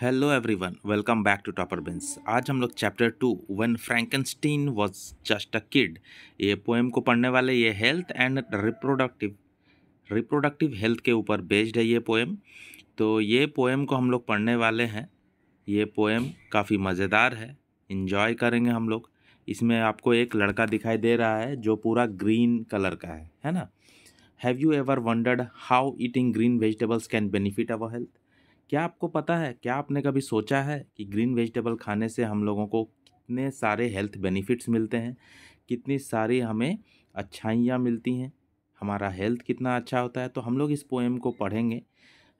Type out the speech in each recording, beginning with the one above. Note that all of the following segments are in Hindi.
Hello everyone welcome back to topper बेंस आज हम लोग chapter two one Frankenstein was just a kid ये पोएम को पढ़ने वाले ये health and reproductive reproductive health के ऊपर बेस्ड है ये पोएम तो ये पोएम को हम लोग पढ़ने वाले हैं ये पोएम काफ़ी मज़ेदार है इन्जॉय करेंगे हम लोग इसमें आपको एक लड़का दिखाई दे रहा है जो पूरा ग्रीन कलर का है है ना have you ever wondered how eating green vegetables can benefit our health क्या आपको पता है क्या आपने कभी सोचा है कि ग्रीन वेजिटेबल खाने से हम लोगों को कितने सारे हेल्थ बेनिफिट्स मिलते हैं कितनी सारी हमें अच्छाइयाँ मिलती हैं हमारा हेल्थ कितना अच्छा होता है तो हम लोग इस पोएम को पढ़ेंगे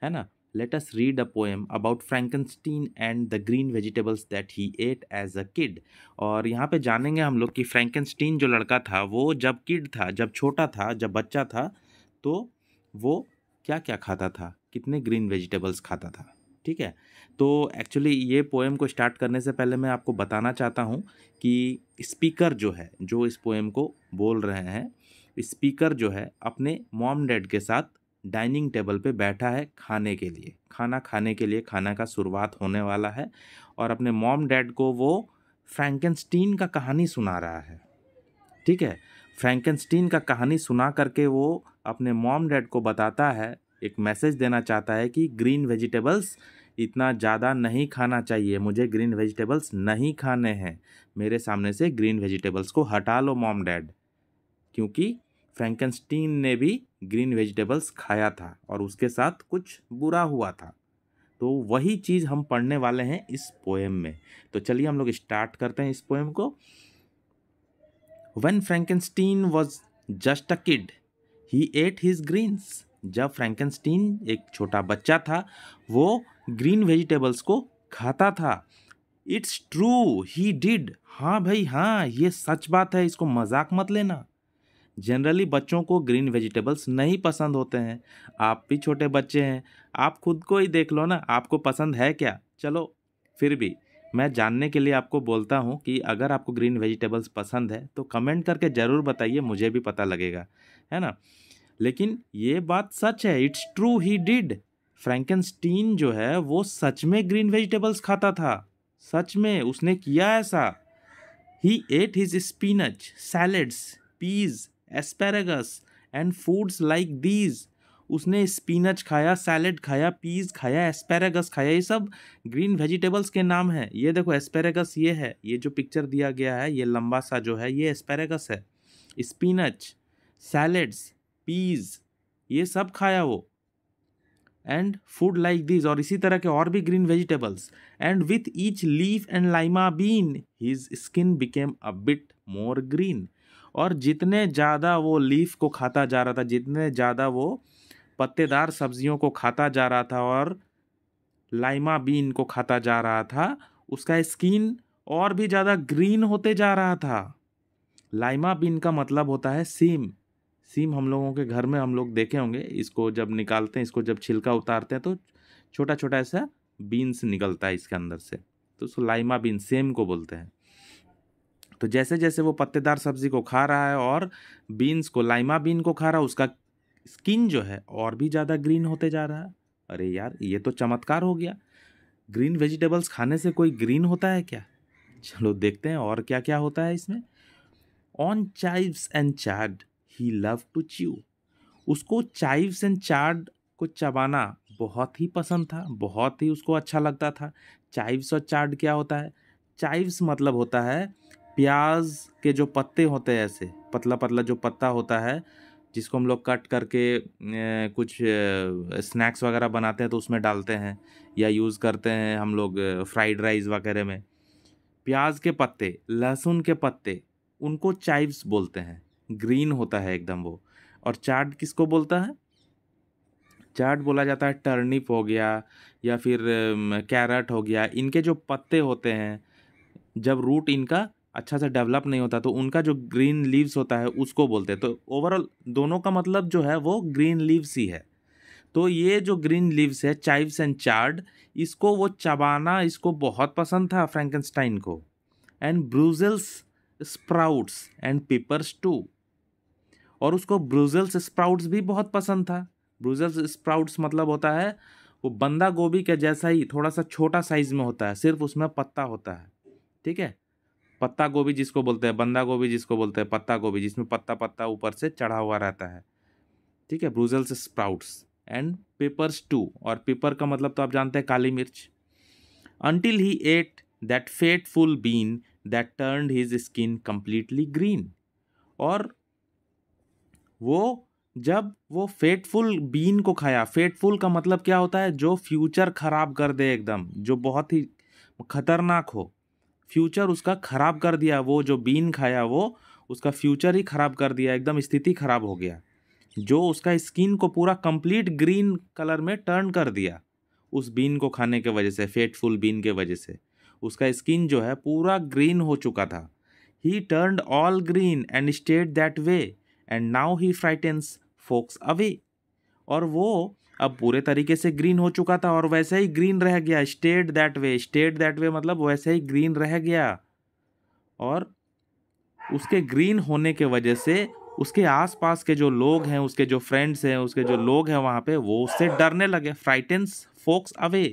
है ना let us read a poem about Frankenstein and the green vegetables that he ate as a kid और यहाँ पे जानेंगे हम लोग कि फ्रैंकनस्टीन जो लड़का था वो जब किड था जब छोटा था जब बच्चा था तो वो क्या क्या खाता था कितने ग्रीन वेजिटेबल्स खाता था ठीक है तो एक्चुअली ये पोएम को स्टार्ट करने से पहले मैं आपको बताना चाहता हूँ कि स्पीकर जो है जो इस पोएम को बोल रहे हैं स्पीकर जो है अपने मॉम डैड के साथ डाइनिंग टेबल पे बैठा है खाने के लिए खाना खाने के लिए खाना का शुरुआत होने वाला है और अपने मॉम डैड को वो फ्रैंकनस्टीन का कहानी सुना रहा है ठीक है फ्रैंकनस्टीन का कहानी सुना करके वो अपने मॉम डैड को बताता है एक मैसेज देना चाहता है कि ग्रीन वेजिटेबल्स इतना ज़्यादा नहीं खाना चाहिए मुझे ग्रीन वेजिटेबल्स नहीं खाने हैं मेरे सामने से ग्रीन वेजिटेबल्स को हटा लो मॉम डैड क्योंकि फ्रैंकनस्टीन ने भी ग्रीन वेजिटेबल्स खाया था और उसके साथ कुछ बुरा हुआ था तो वही चीज़ हम पढ़ने वाले हैं इस पोएम में तो चलिए हम लोग स्टार्ट करते हैं इस पोएम को when Frankenstein was just a kid he ate his greens जब फ्रैंकनस्टीन एक छोटा बच्चा था वो ग्रीन वेजिटेबल्स को खाता था इट्स ट्रू ही डिड हाँ भाई हाँ ये सच बात है इसको मजाक मत लेना जनरली बच्चों को ग्रीन वेजिटेबल्स नहीं पसंद होते हैं आप भी छोटे बच्चे हैं आप खुद को ही देख लो ना आपको पसंद है क्या चलो फिर भी मैं जानने के लिए आपको बोलता हूँ कि अगर आपको ग्रीन वेजिटेबल्स पसंद है तो कमेंट करके ज़रूर बताइए मुझे भी पता लगेगा है ना लेकिन ये बात सच है it's true he did Frankenstein जो है वो सच में ग्रीन वेजिटेबल्स खाता था सच में उसने किया ऐसा he ate his spinach salads peas asparagus and foods like these उसने स्पिनच खाया सैलड खाया पीज खाया एस्पेरागस खाया ये सब ग्रीन वेजिटेबल्स के नाम हैं ये देखो एस्पेरेगस ये है ये जो पिक्चर दिया गया है ये लंबा सा जो है ये एस्पेरेगस है स्पिनच सैलड्स पीज ये सब खाया वो एंड फूड लाइक दिस और इसी तरह के और भी green vegetables and with each leaf and lima bean his skin became a bit more green और जितने ज़्यादा वो लीफ को खाता जा रहा था जितने ज़्यादा वो पत्तेदार सब्जियों को खाता जा रहा था और लाइमा बीन को खाता जा रहा था उसका स्किन और भी ज़्यादा ग्रीन होते जा रहा था लाइमा बीन का मतलब होता है सीम सीम हम लोगों के घर में हम लोग देखे होंगे इसको जब निकालते हैं इसको जब छिलका उतारते हैं तो छोटा छोटा ऐसा बीन्स निकलता है इसके अंदर से तो उसको लाइमा बीन सेम को बोलते हैं तो जैसे जैसे वो पत्तेदार सब्जी को खा रहा है और बीन्स को लाइमा बीन को खा रहा है उसका स्किन जो है और भी ज़्यादा ग्रीन होते जा रहा है अरे यार ये तो चमत्कार हो गया ग्रीन वेजिटेबल्स खाने से कोई ग्रीन होता है क्या चलो देखते हैं और क्या क्या होता है इसमें on chives and chard he love to chew उसको चाइव्स एंड चार्ड को चबाना बहुत ही पसंद था बहुत ही उसको अच्छा लगता था चाइव्स और चार्ड क्या होता है चाइव्स मतलब होता है प्याज के जो पत्ते होते हैं ऐसे पतला पतला जो पत्ता होता है जिसको हम लोग कट करके कुछ स्नैक्स वगैरह बनाते हैं तो उसमें डालते हैं या यूज़ करते हैं हम लोग फ्राइड राइस वगैरह में प्याज के पत्ते लहसुन के पत्ते उनको चाइव्स बोलते हैं ग्रीन होता है एकदम वो और चाट किसको बोलता है चाट बोला जाता है टर्निप हो गया या फिर कैरेट हो गया इनके जो पत्ते होते हैं जब रूट इनका अच्छा से डेवलप नहीं होता तो उनका जो ग्रीन लीव्स होता है उसको बोलते हैं तो ओवरऑल दोनों का मतलब जो है वो ग्रीन लीव्स ही है तो ये जो ग्रीन लीव्स है चाइव्स एंड चार्ड इसको वो चबाना इसको बहुत पसंद था फ्रैंकनस्टाइन को and Brussels sprouts and peppers too और उसको ब्रूजल्स स्प्राउट्स भी बहुत पसंद था ब्रूजल्स स्प्राउट्स मतलब होता है वो बंदा गोभी के जैसा ही थोड़ा सा छोटा साइज में होता है सिर्फ उसमें पत्ता होता है ठीक है पत्ता गोभी जिसको बोलते हैं बंदा गोभी जिसको बोलते हैं पत्ता गोभी जिसमें पत्ता पत्ता ऊपर से चढ़ा हुआ रहता है ठीक है Brussels sprouts and peppers too और पेपर का मतलब तो आप जानते हैं काली मिर्च he ate that fateful bean that turned his skin completely green और वो जब वो फेटफुल बीन को खाया फेटफुल का मतलब क्या होता है जो फ्यूचर ख़राब कर दे एकदम जो बहुत ही खतरनाक हो फ्यूचर उसका ख़राब कर दिया वो जो बीन खाया वो उसका फ्यूचर ही ख़राब कर दिया एकदम स्थिति ख़राब हो गया जो उसका स्किन को पूरा कंप्लीट ग्रीन कलर में टर्न कर दिया उस बीन को खाने के वजह से फेटफुल बीन के वजह से उसका स्किन जो है पूरा ग्रीन हो चुका था he turn all green and stayed that way and now he frightens folks away और वो अब पूरे तरीके से ग्रीन हो चुका था और वैसे ही ग्रीन रह गया stayed that way stayed that way मतलब वैसे ही ग्रीन रह गया और उसके ग्रीन होने के वजह से उसके आसपास के जो लोग हैं उसके जो फ्रेंड्स हैं उसके जो लोग हैं वहाँ पे वो उससे डरने लगे फ्राइटेंस फोक्स अवे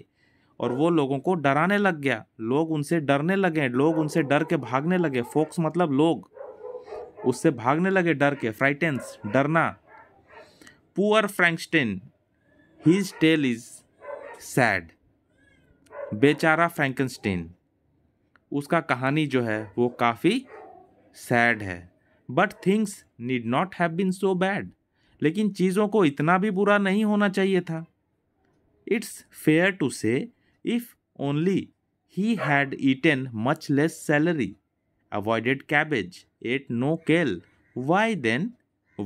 और वो लोगों को डराने लग गया लोग उनसे डरने लगे लोग उनसे डर के भागने लगे फोक्स मतलब लोग उससे भागने लगे डर के फ्राइटेंस डरना poor Frankenstein his tale is sad बेचारा फ्रैंकस्टेन उसका कहानी जो है वो काफ़ी सैड है but things need not have been so bad लेकिन चीज़ों को इतना भी बुरा नहीं होना चाहिए था it's fair to say if only he had eaten much less celery avoided cabbage, ate no kale, why then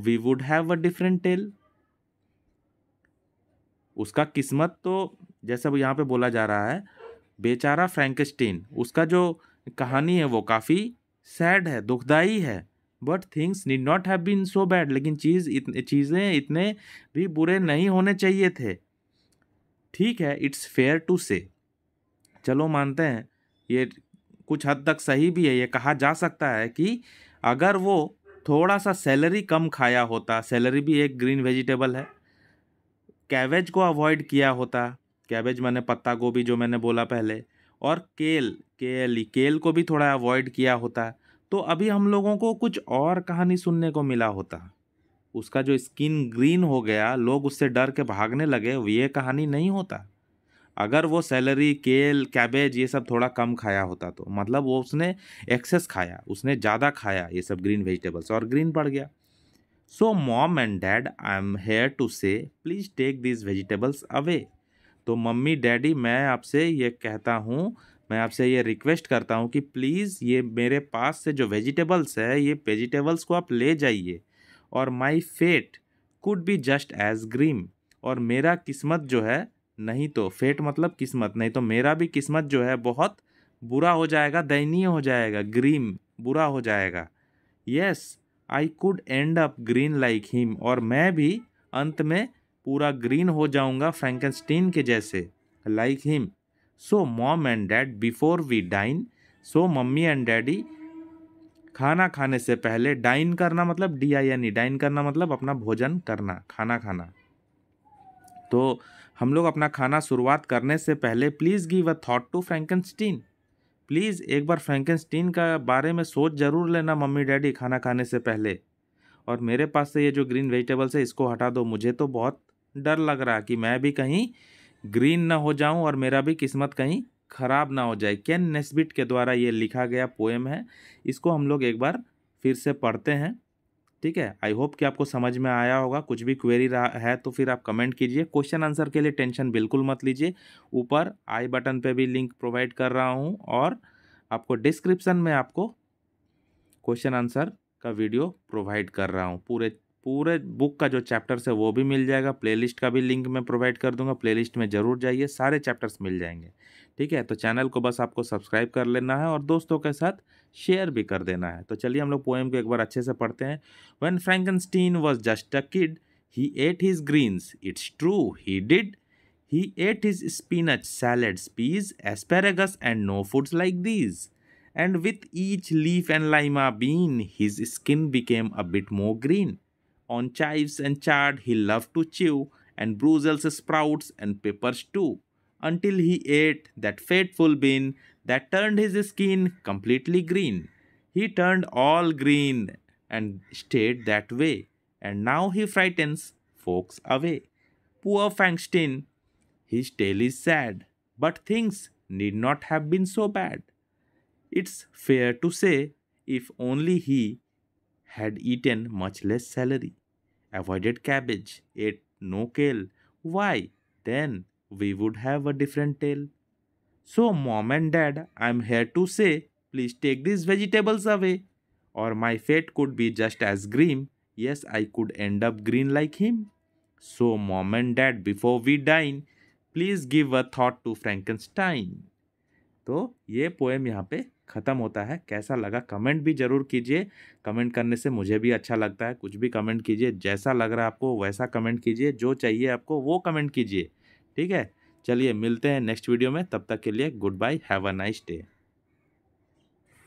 we would have a different tale? उसका किस्मत तो जैसा अब यहाँ पे बोला जा रहा है बेचारा फ्रैंकस्टीन उसका जो कहानी है वो काफ़ी सैड है दुखदाई है but things need not have been so bad लेकिन चीज़ इतने चीज़ें इतने भी बुरे नहीं होने चाहिए थे ठीक है इट्स फेयर टू से चलो मानते हैं ये कुछ हद तक सही भी है ये कहा जा सकता है कि अगर वो थोड़ा सा सैलरी कम खाया होता सैलरी भी एक ग्रीन वेजिटेबल है कैबेज को अवॉइड किया होता कैबेज मैंने पत्ता गोभी जो मैंने बोला पहले और केल केल केल को भी थोड़ा अवॉइड किया होता तो अभी हम लोगों को कुछ और कहानी सुनने को मिला होता उसका जो स्किन ग्रीन हो गया लोग उससे डर के भागने लगे ये कहानी नहीं होता अगर वो सैलरी केल कैबेज ये सब थोड़ा कम खाया होता तो मतलब वो उसने एक्सेस खाया उसने ज़्यादा खाया ये सब ग्रीन वेजिटेबल्स और ग्रीन पड़ गया so mom and dad I am here to say please take this vegetables away तो मम्मी डैडी मैं आपसे ये कहता हूँ मैं आपसे ये रिक्वेस्ट करता हूँ कि प्लीज़ ये मेरे पास से जो वेजिटेबल्स है ये वेजिटेबल्स को आप ले जाइए और my fate could be just as grim और मेरा किस्मत जो है नहीं तो फेट मतलब किस्मत नहीं तो मेरा भी किस्मत जो है बहुत बुरा हो जाएगा दयनीय हो जाएगा ग्रीम बुरा हो जाएगा yes I could end up green like him और मैं भी अंत में पूरा ग्रीन हो जाऊंगा फ्रैंकनस्टीन के जैसे like him so mom and dad before we dine so mummy and daddy खाना खाने से पहले डाइन करना मतलब D I N E dine करना मतलब अपना भोजन करना खाना खाना तो हम लोग अपना खाना शुरुआत करने से पहले please give a thought to Frankenstein please एक बार फ्रैंकनस्टीन का बारे में सोच ज़रूर लेना मम्मी डैडी खाना खाने से पहले और मेरे पास से ये जो ग्रीन वेजिटेबल्स है इसको हटा दो मुझे तो बहुत डर लग रहा कि मैं भी कहीं ग्रीन ना हो जाऊं और मेरा भी किस्मत कहीं ख़राब ना हो जाए केन नेस्बिट के द्वारा ये लिखा गया पोएम है इसको हम लोग एक बार फिर से पढ़ते हैं ठीक है आई होप कि आपको समझ में आया होगा कुछ भी क्वेरी रहा है तो फिर आप कमेंट कीजिए क्वेश्चन आंसर के लिए टेंशन बिल्कुल मत लीजिए ऊपर आई बटन पे भी लिंक प्रोवाइड कर रहा हूँ और आपको डिस्क्रिप्शन में आपको क्वेश्चन आंसर का वीडियो प्रोवाइड कर रहा हूँ पूरे पूरे बुक का जो चैप्टर्स है वो भी मिल जाएगा प्लेलिस्ट का भी लिंक मैं प्रोवाइड कर दूंगा प्लेलिस्ट में ज़रूर जाइए सारे चैप्टर्स मिल जाएंगे ठीक है तो चैनल को बस आपको सब्सक्राइब कर लेना है और दोस्तों के साथ शेयर भी कर देना है तो चलिए हम लोग पोएम को एक बार अच्छे से पढ़ते हैं when Frankenstein was just a kid he ate his greens it's true he did he ate his spinach salad peas asparagus and no foods like these and with each leaf and lima bean his skin became a bit more green On chives and chard he loved to chew, and Brussels sprouts and peppers too, until he ate that fateful bean that turned his skin completely green. He turned all green and stayed that way, and now he frightens folks away. Poor Fangstein, his tale is sad, but things need not have been so bad. It's fair to say, if only he had eaten much less celery avoided cabbage, ate no kale. Why? Then we would have a different tale. So, mom and dad, I'm here to say, please take these vegetables away. Or my fate could be just as grim. Yes, I could end up green like him. So, mom and dad, before we dine, please give a thought to Frankenstein. तो ये पोएम यहाँ पे ख़त्म होता है कैसा लगा कमेंट भी ज़रूर कीजिए कमेंट करने से मुझे भी अच्छा लगता है कुछ भी कमेंट कीजिए जैसा लग रहा है आपको वैसा कमेंट कीजिए जो चाहिए आपको वो कमेंट कीजिए ठीक है चलिए मिलते हैं नेक्स्ट वीडियो में तब तक के लिए goodbye have a nice day